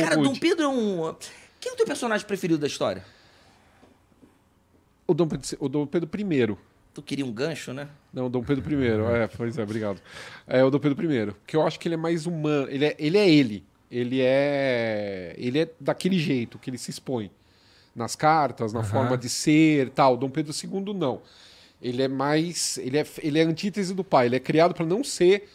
Cara, Dom Pedro é um. Quem é o teu personagem preferido da história? O Dom Pedro, o Dom Pedro I. Tu queria um gancho, né? Não, Dom Pedro I. É, pois é, obrigado. É o Dom Pedro I. Que eu acho que ele é mais humano. Ele é ele. É ele. Ele é, ele é daquele jeito que ele se expõe. Nas cartas, na uhum. forma de ser tal. Dom Pedro II, não. Ele é mais. Ele é, ele é antítese do pai. Ele é criado para não ser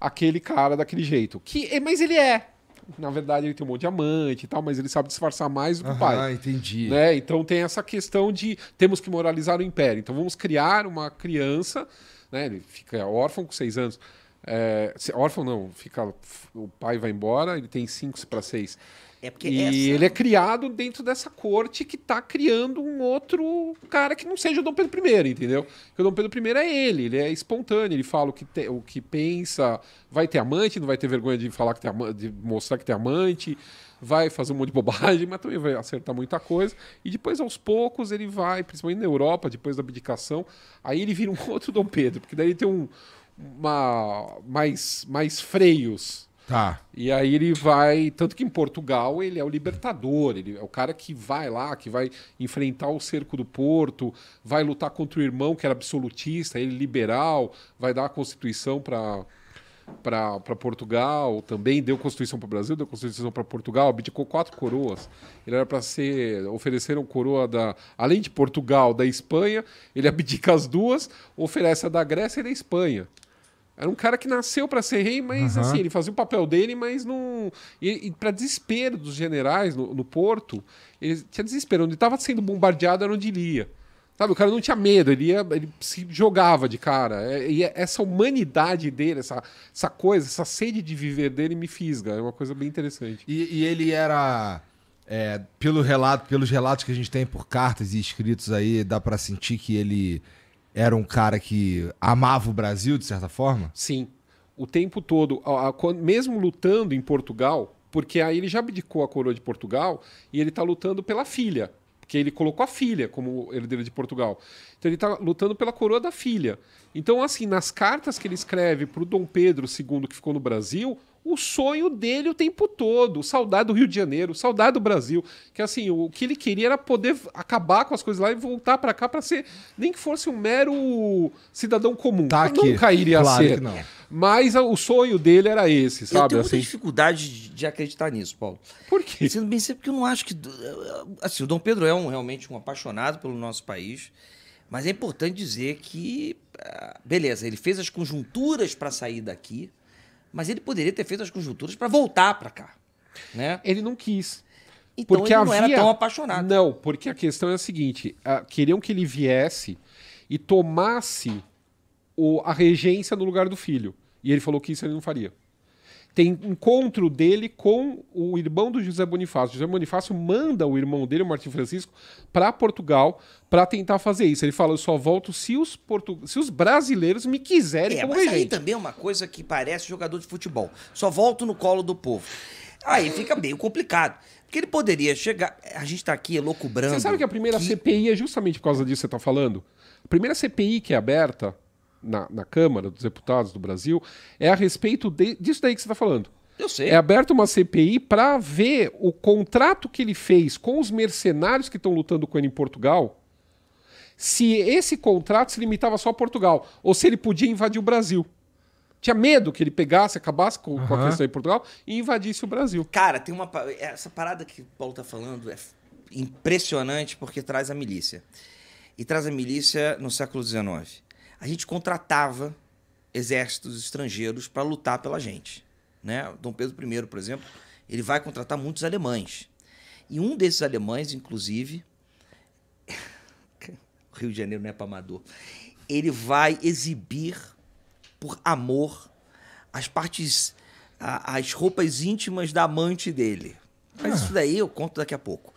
aquele cara daquele jeito. Que, mas ele é na verdade ele tem um monte de amante e tal, mas ele sabe disfarçar mais do que o pai. Ah, entendi. Né? Então tem essa questão de temos que moralizar o império. Então vamos criar uma criança, né? Ele fica órfão com seis anos. É, órfão não, fica o pai vai embora, ele tem cinco para seis. É porque e essa... ele é criado dentro dessa corte que está criando um outro cara que não seja o Dom Pedro I, entendeu? Porque o Dom Pedro I é ele, ele é espontâneo, ele fala o que, te, o que pensa, vai ter amante, não vai ter vergonha de falar que tem amante, de mostrar que tem amante, vai fazer um monte de bobagem, mas também vai acertar muita coisa. E depois, aos poucos, ele vai, principalmente na Europa, depois da abdicação, aí ele vira um outro Dom Pedro, porque daí ele tem um. Uma, mais, mais freios Tá. E aí ele vai. Tanto que em Portugal ele é o libertador, ele é o cara que vai lá, que vai enfrentar o cerco do Porto, vai lutar contra o irmão que era absolutista, ele liberal, vai dar a Constituição para para Portugal também, deu Constituição para o Brasil, deu Constituição para Portugal, abdicou quatro coroas. Ele era para ser. Ofereceram coroa da. Além de Portugal, da Espanha, ele abdica as duas, oferece a da Grécia e da Espanha. Era um cara que nasceu para ser rei, mas uhum. assim, ele fazia o papel dele, mas não. E, e para desespero dos generais no, no, porto, ele tinha desespero. Onde estava sendo bombardeado era onde ele ia. Sabe, o cara não tinha medo, ele, ia, ele se jogava de cara. É, e é, essa humanidade dele, essa, essa coisa, essa sede de viver dele me fisga. É uma coisa bem interessante. E, e ele era. É, pelo relato, pelos relatos que a gente tem por cartas e escritos aí, dá para sentir que ele era um cara que amava o Brasil, de certa forma? Sim. O tempo todo, mesmo lutando em Portugal, porque aí ele já abdicou a coroa de Portugal e ele está lutando pela filha, porque ele colocou a filha como herdeira de Portugal. Então ele está lutando pela coroa da filha. Então, assim, nas cartas que ele escreve para o Dom Pedro II, que ficou no Brasil, o sonho dele o tempo todo, saudade do Rio de Janeiro, saudade do Brasil, que assim, o que ele queria era poder acabar com as coisas lá e voltar para cá para ser, nem que fosse um mero cidadão comum, tá aqui. nunca iria claro ser. não. Mas o sonho dele era esse, sabe? Eu tenho muita assim, dificuldade de acreditar nisso, Paulo. Por quê? Sendo bem sério, porque eu não acho que... Assim, o Dom Pedro é um, realmente um apaixonado pelo nosso país, mas é importante dizer que... Ah, beleza, ele fez as conjunturas para sair daqui, mas ele poderia ter feito as conjunturas para voltar para cá. Né? Ele não quis. Então porque ele não havia... era tão apaixonado. Não, porque a questão é a seguinte: ah, queriam que ele viesse e tomasse o, a regência no lugar do filho. E ele falou que isso ele não faria tem encontro dele com o irmão do José Bonifácio. José Bonifácio manda o irmão dele, o Martim Francisco, para Portugal para tentar fazer isso. Ele fala: eu só volto se os, portu... se os brasileiros me quiserem é, mas regente. aí também é uma coisa que parece jogador de futebol. Só volto no colo do povo. Aí fica meio complicado. Porque ele poderia chegar. A gente está aqui é branco. Você sabe que a primeira que... CPI é justamente por causa disso que você está falando? A primeira CPI que é aberta na, na Câmara dos Deputados do Brasil é a respeito de, disso daí que você está falando. Eu sei. É aberta uma CPI para ver o contrato que ele fez com os mercenários que estão lutando com ele em Portugal. Se esse contrato se limitava só a Portugal ou se ele podia invadir o Brasil. Tinha medo que ele pegasse, acabasse com, uhum. com a questão em Portugal e invadisse o Brasil. Cara, tem uma essa parada que o Paulo tá falando é impressionante porque traz a milícia. E traz a milícia no século XIX a gente contratava exércitos estrangeiros para lutar pela gente. Né? Dom Pedro I, por exemplo, ele vai contratar muitos alemães. E um desses alemães, inclusive, Rio de Janeiro não é para amador, ele vai exibir, por amor, as partes, as roupas íntimas da amante dele. Mas ah. isso daí eu conto daqui a pouco.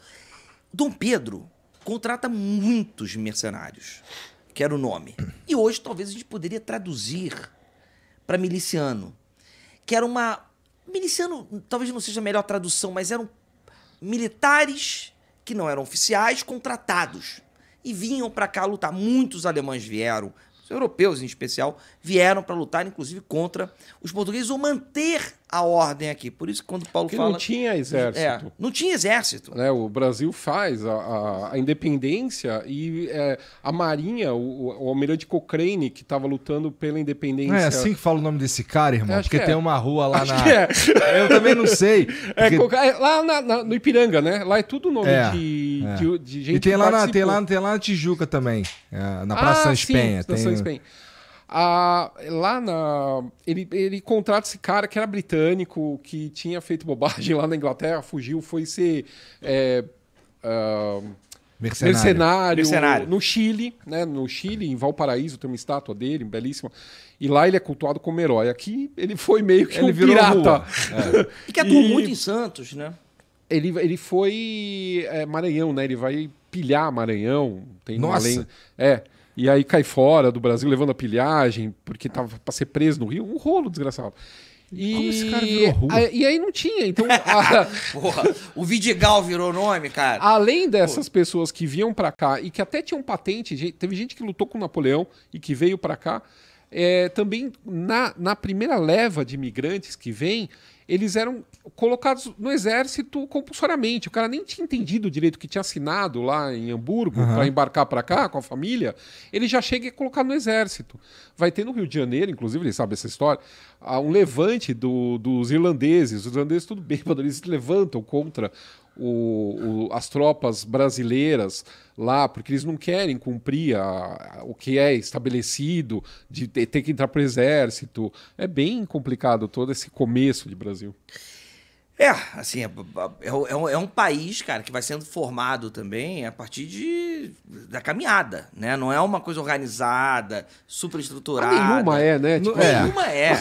Dom Pedro contrata muitos mercenários, que era o nome. E hoje talvez a gente poderia traduzir para miliciano, que era uma miliciano, talvez não seja a melhor tradução, mas eram militares que não eram oficiais contratados e vinham para cá lutar. Muitos alemães vieram, os europeus em especial, vieram para lutar inclusive contra os portugueses ou manter a ordem aqui. Por isso que quando Paulo Porque fala. Não tinha exército. É, não tinha exército. Né, o Brasil faz a, a, a independência e é, a Marinha, o, o almirante Cochrane, que estava lutando pela independência. Não é, é assim que fala o nome desse cara, irmão? Porque é. tem uma rua lá Acho na. Que é. Eu também não sei. É, porque... É, lá na, na, no Ipiranga, né? Lá é tudo nome de, de, de, gente. E tem lá, na, tem, lá, tem lá na Tijuca também, na Praça ah, Sans Tem... A, lá na. Ele, ele contrata esse cara que era britânico, que tinha feito bobagem lá na Inglaterra, fugiu, foi ser. É, uh, mercenário. mercenário. Mercenário, no Chile, né? No Chile, em Valparaíso, tem uma estátua dele, belíssima. E lá ele é cultuado como herói. Aqui ele foi meio que ele um virou pirata. É. E que atuou e... muito em Santos, né? Ele, ele foi é, Maranhão, né? Ele vai pilhar Maranhão. Tem Nossa. É. E aí cai fora do Brasil levando a pilhagem, porque tava para ser preso no Rio, um rolo desgraçado. E... Como esse cara virou rua? e aí não tinha, então... A... Porra, o Vidigal virou nome, cara. Além dessas Porra. pessoas que vinham para cá e que até tinham patente, teve gente que lutou com Napoleão e que veio para cá, é, também na, na primeira leva de imigrantes que vem, eles eram colocados no exército compulsoriamente. O cara nem tinha entendido o direito que tinha assinado lá em Hamburgo uhum. para embarcar para cá com a família. Ele já chega e é colocado no exército. Vai ter no Rio de Janeiro, inclusive, ele sabe essa história, ah, um levante do, dos irlandeses. Os irlandeses tudo bêbado, eles se levantam contra o, o, as tropas brasileiras lá, porque eles não querem cumprir a, a, o que é estabelecido, de ter, ter que entrar para o exército. É bem complicado todo esse começo de Brasil. É, assim, é, é, é, um país, cara, que vai sendo formado também a partir de, da caminhada, né? Não é uma coisa organizada, superestruturada. Ah, nenhuma é, né? Tipo, é. Nenhuma é.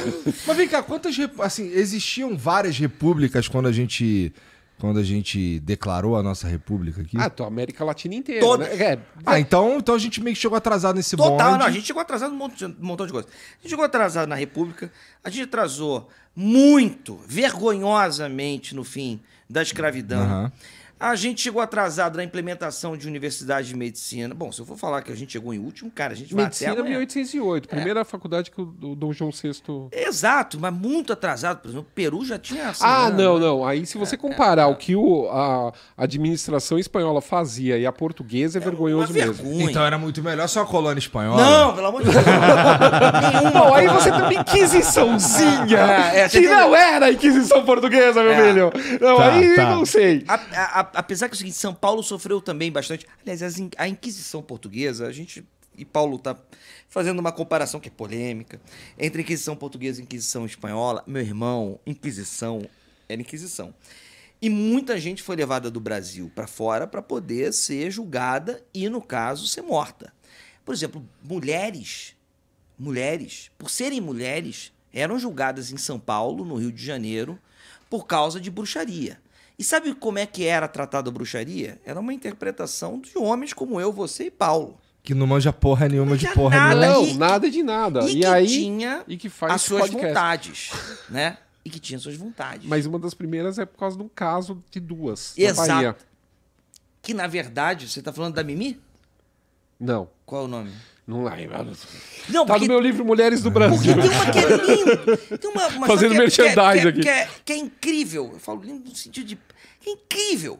Mas vem cá, quantas... Assim, existiam várias repúblicas quando a gente quando a gente declarou a nossa república aqui. Ah, tô, América Latina inteira. Toda... Né? É. Ah, é. então, então a gente meio que chegou atrasado nesse Total, bonde. Não, a gente chegou atrasado num montão de coisa. A gente chegou atrasado na república, a gente atrasou muito vergonhosamente no fim da escravidão. Uhum. A gente chegou atrasado na implementação de universidade de medicina. Bom, se eu for falar que a gente chegou em último, cara, a gente medicina vai até 1808, é. primeira é. faculdade que o Dom João VI... Exato, mas muito atrasado. Por exemplo, o Peru já tinha... Assim, ah, né? não, não. Aí se você é, comparar é, o que o, a administração espanhola fazia e a portuguesa, é, é vergonhoso mesmo. Então era muito melhor só a colônia espanhola. Não, pelo amor de Deus. Nenhuma. Aí você também inquisiçãozinha. É, é que entendeu? não era é a Inquisição Portuguesa, meu é. filho. Não, tá, aí tá. não sei. A, a, apesar que é o seguinte, São Paulo sofreu também bastante. Aliás, a Inquisição Portuguesa, a gente. E Paulo tá fazendo uma comparação que é polêmica entre Inquisição Portuguesa e Inquisição Espanhola. Meu irmão, Inquisição era Inquisição. E muita gente foi levada do Brasil para fora para poder ser julgada e, no caso, ser morta. Por exemplo, mulheres, mulheres, por serem mulheres, eram julgadas em São Paulo, no Rio de Janeiro, por causa de bruxaria. E sabe como é que era tratada a bruxaria? Era uma interpretação de homens como eu, você e Paulo. Que não manja porra nenhuma de porra nada, nenhuma. Não, nada de nada. E, e que aí, tinha e que faz as suas podcast. vontades, né? E que tinha suas vontades. Mas uma das primeiras é por causa de um caso de duas. Exato. Na que na verdade, você está falando da Mimi? Não. Qual é o nome? Não lembro. Não, tá porque... no meu livro Mulheres do Brasil. Porque tem uma que é linda. Tem uma, uma Fazendo que merchandising é, que é, que é, aqui. Que é, é incrível. Eu falo lindo no sentido de. É incrível.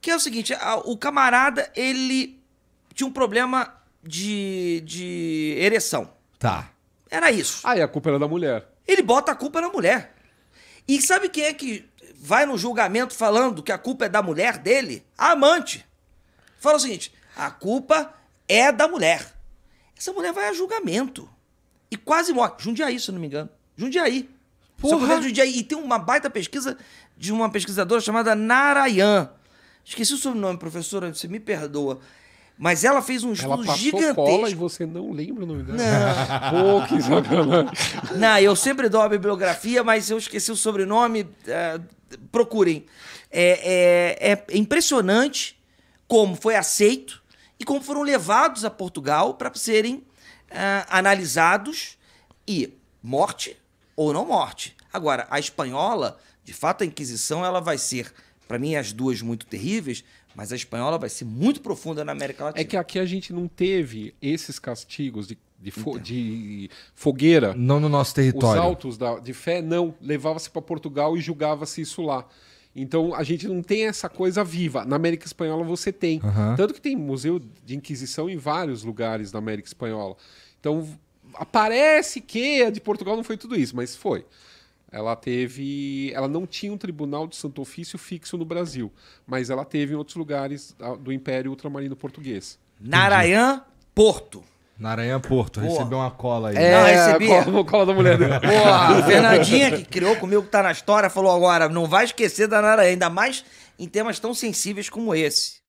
Que é o seguinte: a, o camarada, ele tinha um problema de, de ereção. Tá. Era isso. Ah, e a culpa era da mulher. Ele bota a culpa na mulher. E sabe quem é que vai no julgamento falando que a culpa é da mulher dele? A amante. Fala o seguinte: a culpa é da mulher. Essa mulher vai a julgamento. E quase morre. Jundiaí, se eu não me engano. Jundiaí. Porra. Jundiaí. E tem uma baita pesquisa de uma pesquisadora chamada Narayan. Esqueci o sobrenome, professora, você me perdoa. Mas ela fez um estudo ela passou gigantesco. Cola e você não lembra o nome dela. Não. Pô, que Não, eu sempre dou a bibliografia, mas eu esqueci o sobrenome. Uh, procurem. É, é, é impressionante como foi aceito e como foram levados a Portugal para serem uh, analisados e morte ou não morte. Agora, a espanhola, de fato, a Inquisição ela vai ser, para mim, as duas muito terríveis, mas a espanhola vai ser muito profunda na América é Latina. É que aqui a gente não teve esses castigos de, de, fo então. de fogueira. Não no nosso território. Os altos da, de fé, não. Levava-se para Portugal e julgava-se isso lá. Então a gente não tem essa coisa viva. Na América Espanhola você tem. Uhum. Tanto que tem museu de Inquisição em vários lugares da América Espanhola. Então aparece que a de Portugal não foi tudo isso, mas foi. Ela teve. Ela não tinha um tribunal de Santo Ofício fixo no Brasil, mas ela teve em outros lugares do Império Ultramarino Português. Narayan Porto. Na Aranha Porto, recebeu uma cola aí. É, não, recebi. A cola, a cola da mulher dele. Porra, a Fernandinha que criou comigo, que tá na história, falou agora, não vai esquecer da Nara, ainda mais em temas tão sensíveis como esse.